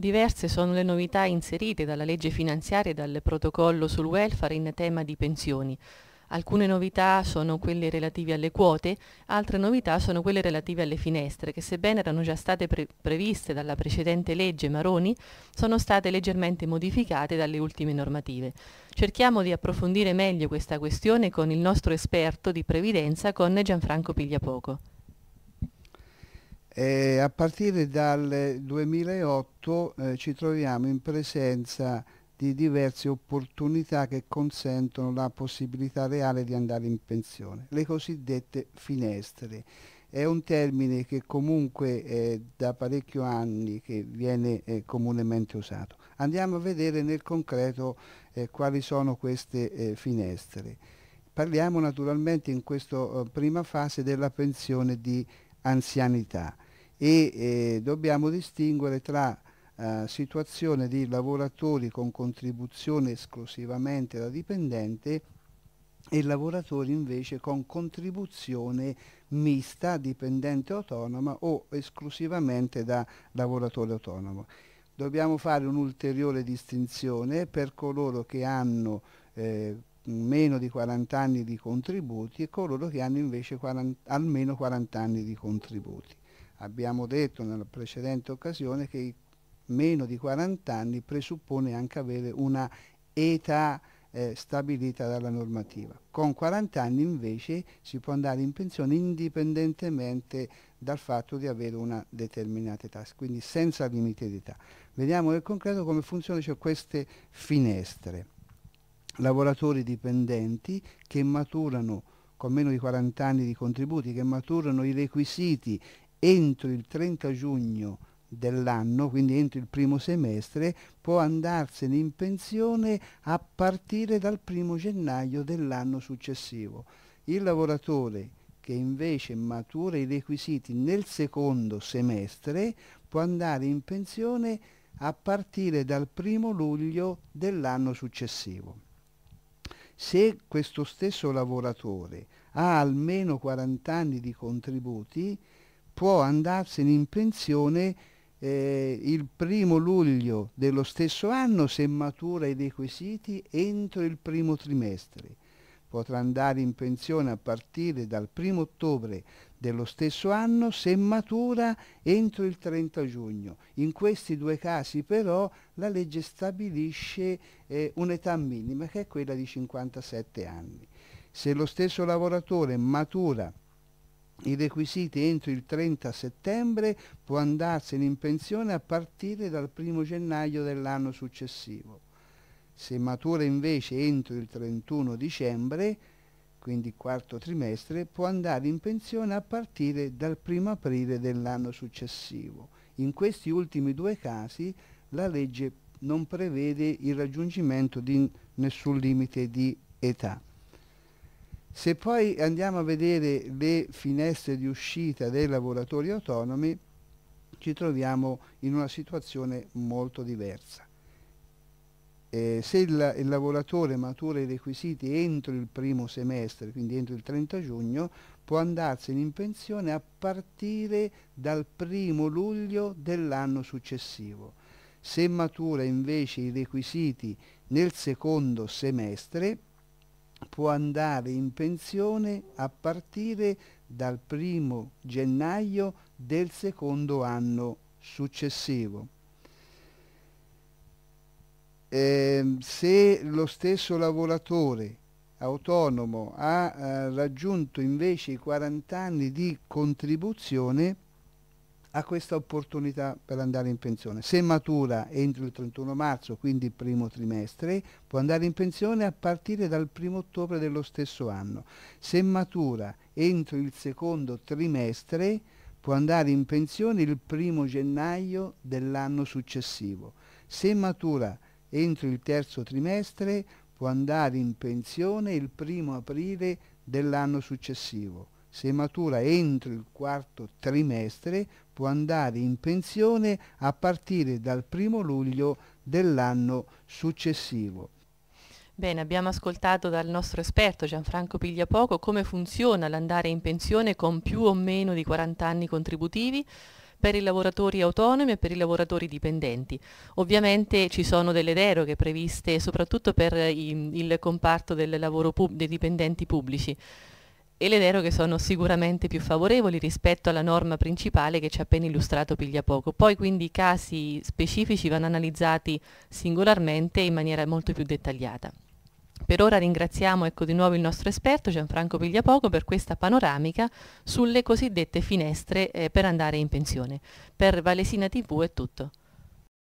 Diverse sono le novità inserite dalla legge finanziaria e dal protocollo sul welfare in tema di pensioni. Alcune novità sono quelle relative alle quote, altre novità sono quelle relative alle finestre, che sebbene erano già state pre previste dalla precedente legge Maroni, sono state leggermente modificate dalle ultime normative. Cerchiamo di approfondire meglio questa questione con il nostro esperto di previdenza, con Gianfranco Pigliapoco. E a partire dal 2008 eh, ci troviamo in presenza di diverse opportunità che consentono la possibilità reale di andare in pensione, le cosiddette finestre. È un termine che comunque è da parecchio anni che viene eh, comunemente usato. Andiamo a vedere nel concreto eh, quali sono queste eh, finestre. Parliamo naturalmente in questa eh, prima fase della pensione di anzianità e eh, dobbiamo distinguere tra eh, situazione di lavoratori con contribuzione esclusivamente da dipendente e lavoratori invece con contribuzione mista, dipendente autonoma o esclusivamente da lavoratore autonomo. Dobbiamo fare un'ulteriore distinzione per coloro che hanno eh, meno di 40 anni di contributi e coloro che hanno invece 40, almeno 40 anni di contributi. Abbiamo detto nella precedente occasione che meno di 40 anni presuppone anche avere una età eh, stabilita dalla normativa. Con 40 anni invece si può andare in pensione indipendentemente dal fatto di avere una determinata età, quindi senza limite di età. Vediamo nel concreto come funzionano cioè queste finestre. Lavoratori dipendenti che maturano con meno di 40 anni di contributi, che maturano i requisiti entro il 30 giugno dell'anno, quindi entro il primo semestre, può andarsene in pensione a partire dal primo gennaio dell'anno successivo. Il lavoratore che invece matura i requisiti nel secondo semestre può andare in pensione a partire dal primo luglio dell'anno successivo. Se questo stesso lavoratore ha almeno 40 anni di contributi, può andarsene in pensione eh, il primo luglio dello stesso anno se matura i requisiti entro il primo trimestre. Potrà andare in pensione a partire dal primo ottobre dello stesso anno se matura entro il 30 giugno. In questi due casi però la legge stabilisce eh, un'età minima che è quella di 57 anni. Se lo stesso lavoratore matura i requisiti entro il 30 settembre può andarsene in pensione a partire dal 1 gennaio dell'anno successivo. Se matura invece entro il 31 dicembre, quindi quarto trimestre, può andare in pensione a partire dal 1 aprile dell'anno successivo. In questi ultimi due casi la legge non prevede il raggiungimento di nessun limite di età. Se poi andiamo a vedere le finestre di uscita dei lavoratori autonomi, ci troviamo in una situazione molto diversa. Eh, se il, il, lavoratore matura i requisiti entro il primo semestre, quindi entro il 30 giugno, può andarsene in pensione a partire dal primo luglio dell'anno successivo. Se matura invece i requisiti nel secondo semestre, può andare in pensione a partire dal 1 gennaio del secondo anno successivo. Eh, se lo stesso lavoratore autonomo ha eh, raggiunto invece i 40 anni di contribuzione, ha questa opportunità per andare in pensione. Se matura entro il 31 marzo, quindi il primo trimestre, può andare in pensione a partire dal primo ottobre dello stesso anno. Se matura entro il secondo trimestre, può andare in pensione il primo gennaio dell'anno successivo. Se matura entro il terzo trimestre, può andare in pensione il primo aprile dell'anno successivo se matura entro il quarto trimestre può andare in pensione a partire dal primo luglio dell'anno successivo. Bene, abbiamo ascoltato dal nostro esperto Gianfranco Pigliapoco come funziona l'andare in pensione con più o meno di 40 anni contributivi per i lavoratori autonomi e per i lavoratori dipendenti. Ovviamente ci sono delle deroghe previste soprattutto per il, comparto del lavoro dei dipendenti pubblici e le deroghe sono sicuramente più favorevoli rispetto alla norma principale che ci ha appena illustrato Pigliapoco. Poi quindi i casi specifici vanno analizzati singolarmente in maniera molto più dettagliata. Per ora ringraziamo ecco, di nuovo il nostro esperto Gianfranco Pigliapoco per questa panoramica sulle cosiddette finestre eh, per andare in pensione. Per Valesina TV è tutto.